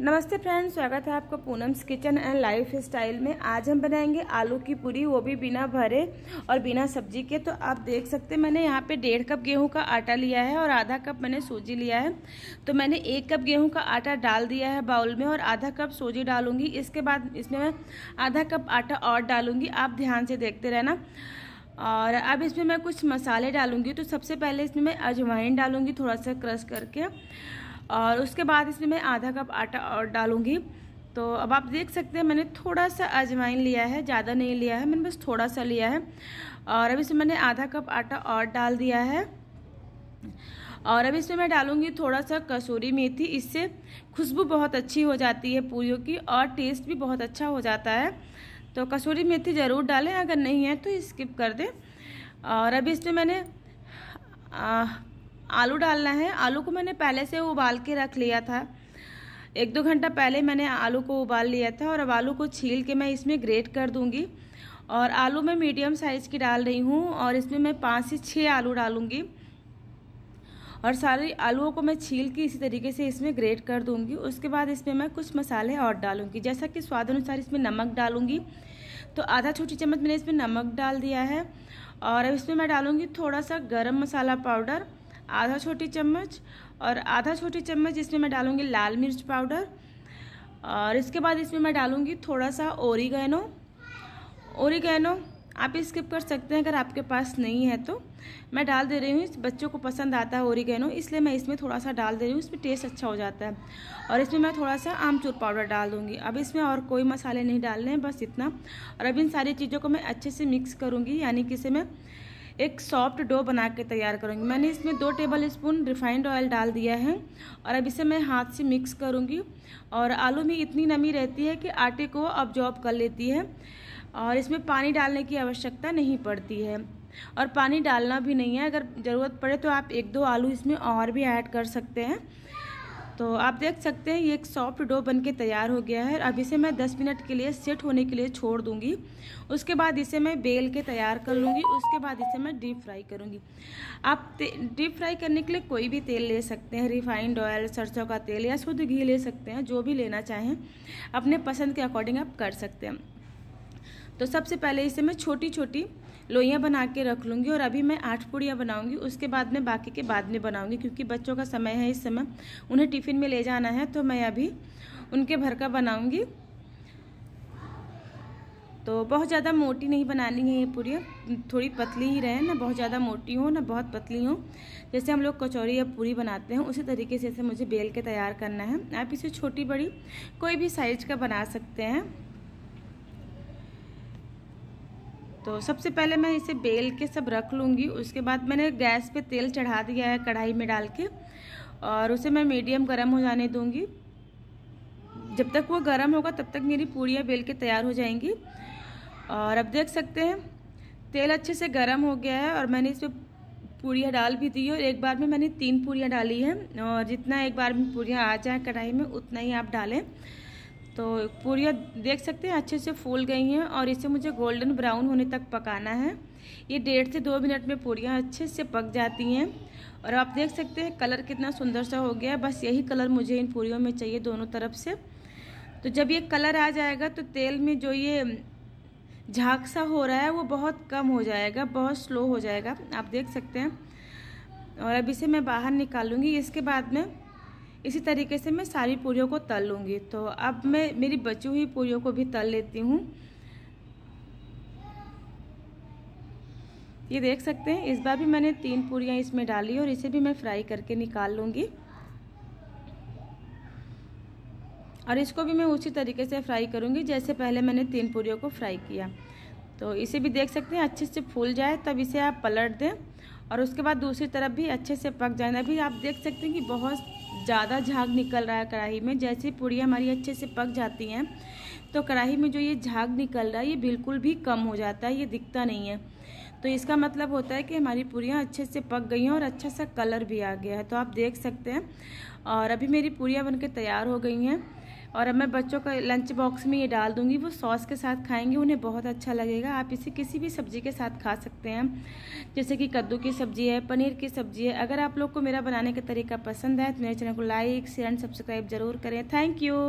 नमस्ते फ्रेंड्स स्वागत है आपका Poonam's kitchen and lifestyle में आज हम बनाएंगे आलू की पूरी वो भी बिना भरे और बिना सब्जी के तो आप देख सकते हैं मैंने यहाँ पे डेढ़ कप गेहूं का आटा लिया है और आधा कप मैंने सूजी लिया है तो मैंने एक कप गेहूं का आटा डाल दिया है बाउल में और आधा कप सूजी डालूंगी इसके बाद इसमें मैं आधा कप आटा और डालूंगी आप ध्यान से देखते रहना और अब इसमें मैं कुछ मसाले डालूंगी तो सबसे पहले इसमें मैं अजवाइन डालूंगी थोड़ा सा क्रश करके और उसके बाद इसमें मैं आधा कप आटा और डालूँगी तो अब आप देख सकते हैं मैंने थोड़ा सा अजवाइन लिया है ज़्यादा नहीं लिया है मैंने बस थोड़ा सा लिया है और अब इसमें मैंने आधा कप आटा और डाल दिया है और अब इसमें मैं डालूंगी थोड़ा सा कसूरी मेथी इससे खुशबू बहुत अच्छी हो जाती है पूरी की और टेस्ट भी बहुत अच्छा हो जाता है तो कसूरी मेथी ज़रूर डालें अगर नहीं है तो स्किप कर दें और अब इसमें मैंने आ, आलू डालना है आलू को मैंने पहले से उबाल के रख लिया था एक दो घंटा पहले मैंने आलू को उबाल लिया था और अब आलू को छील के मैं इसमें ग्रेट कर दूंगी और आलू मैं मीडियम साइज़ की डाल रही हूँ और इसमें मैं पाँच से छः आलू डालूँगी और सारे आलूओं को मैं छील के इसी तरीके से इसमें ग्रेट कर दूंगी उसके बाद इसमें मैं कुछ मसाले और डालूंगी जैसा कि स्वाद अनुसार इसमें नमक डालूंगी तो आधा छोटी चम्मच मैंने इसमें नमक डाल दिया है और अब इसमें मैं डालूंगी थोड़ा सा गरम मसाला पाउडर आधा छोटी चम्मच और आधा छोटी चम्मच इसमें मैं डालूँगी लाल मिर्च पाउडर और इसके बाद इसमें मैं डालूँगी थोड़ा सा ओरिगैनो ओरिगैनो आप स्किप कर सकते हैं अगर आपके पास नहीं है तो मैं डाल दे रही हूँ बच्चों को पसंद आता है ओरिगेनो इसलिए मैं इसमें थोड़ा सा डाल दे रही हूँ इसमें टेस्ट अच्छा हो जाता है और इसमें मैं थोड़ा सा आमचूर पाउडर डाल दूँगी अब इसमें और कोई मसाले नहीं डालने हैं बस इतना और अब इन सारी चीज़ों को मैं अच्छे से मिक्स करूँगी यानी कि इसे मैं एक सॉफ्ट डो बना के तैयार करूँगी मैंने इसमें दो टेबल स्पून रिफाइंड ऑयल डाल दिया है और अब इसे मैं हाथ से मिक्स करूँगी और आलू में इतनी नमी रहती है कि आटे को अब्जॉर्ब कर लेती है और इसमें पानी डालने की आवश्यकता नहीं पड़ती है और पानी डालना भी नहीं है अगर ज़रूरत पड़े तो आप एक दो आलू इसमें और भी ऐड कर सकते हैं तो आप देख सकते हैं ये एक सॉफ्ट डो बन के तैयार हो गया है अब इसे मैं 10 मिनट के लिए सेट होने के लिए छोड़ दूंगी उसके बाद इसे मैं बेल के तैयार कर लूँगी उसके बाद इसे मैं डीप फ्राई करूँगी आप डीप फ्राई करने के लिए कोई भी तेल ले सकते हैं रिफाइंड ऑयल सरसों का तेल या शुद्ध घी ले सकते हैं जो भी लेना चाहें अपने पसंद के अकॉर्डिंग आप कर सकते हैं तो सबसे पहले इसे मैं छोटी छोटी लोइयाँ बना के रख लूँगी और अभी मैं आठ पूड़ियाँ बनाऊँगी उसके बाद में बाकी के बाद में बनाऊँगी क्योंकि बच्चों का समय है इस समय उन्हें टिफ़िन में ले जाना है तो मैं अभी उनके भर का बनाऊँगी तो बहुत ज़्यादा मोटी नहीं बनानी है ये पूड़ियाँ थोड़ी पतली ही रहे ना बहुत ज़्यादा मोटी हो ना बहुत पतली हो जैसे हम लोग कचौरी या पूरी बनाते हैं उसी तरीके से इसे मुझे बेल के तैयार करना है आप इसे छोटी बड़ी कोई भी साइज़ का बना सकते हैं तो सबसे पहले मैं इसे बेल के सब रख लूँगी उसके बाद मैंने गैस पे तेल चढ़ा दिया है कढ़ाई में डाल के और उसे मैं मीडियम गरम हो जाने दूँगी जब तक वो गर्म होगा तब तक मेरी पूड़ियाँ बेल के तैयार हो जाएंगी और अब देख सकते हैं तेल अच्छे से गर्म हो गया है और मैंने पर पूड़ियाँ डाल भी दी और एक बार में मैंने तीन पूड़ियाँ डाली हैं और जितना एक बार में पूड़ियाँ आ जाए कढ़ाई में उतना ही आप डालें तो पूरियाँ देख सकते हैं अच्छे से फूल गई हैं और इसे मुझे गोल्डन ब्राउन होने तक पकाना है ये डेढ़ से दो मिनट में पूरियाँ अच्छे से पक जाती हैं और आप देख सकते हैं कलर कितना सुंदर सा हो गया है बस यही कलर मुझे इन पूरियों में चाहिए दोनों तरफ से तो जब ये कलर आ जाएगा तो तेल में जो ये झाग सा हो रहा है वो बहुत कम हो जाएगा बहुत स्लो हो जाएगा आप देख सकते हैं और अब इसे मैं बाहर निकालूंगी इसके बाद में इसी तरीके से मैं सारी पूरियों को तल लूँगी तो अब मैं मेरी बची हुई पूरियों को भी तल लेती हूँ ये देख सकते हैं इस बार भी मैंने तीन पूरियाँ इसमें डाली और इसे भी मैं फ्राई करके निकाल लूँगी और इसको भी मैं उसी तरीके से फ्राई करूँगी जैसे पहले मैंने तीन पूरियों को फ्राई किया तो इसे भी देख सकते हैं अच्छे से फूल जाए तब इसे आप पलट दें और उसके बाद दूसरी तरफ भी अच्छे से पक जाए अभी आप देख सकते हैं कि बहुत ज़्यादा झाग निकल रहा है कढ़ाई में जैसे पूड़ी हमारी अच्छे से पक जाती हैं तो कढ़ाई में जो ये झाग निकल रहा है ये बिल्कुल भी कम हो जाता है ये दिखता नहीं है तो इसका मतलब होता है कि हमारी पूरियाँ अच्छे से पक गई हैं और अच्छा सा कलर भी आ गया है तो आप देख सकते हैं और अभी मेरी पूरियाँ बनके तैयार हो गई हैं और अब मैं बच्चों का लंच बॉक्स में ये डाल दूंगी वो सॉस के साथ खाएंगे उन्हें बहुत अच्छा लगेगा आप इसे किसी भी सब्ज़ी के साथ खा सकते हैं जैसे कि कद्दू की सब्ज़ी है पनीर की सब्ज़ी है अगर आप लोग को मेरा बनाने का तरीका पसंद है तो मेरे चैनल को लाइक शेयर एंड सब्सक्राइब ज़रूर करें थैंक यू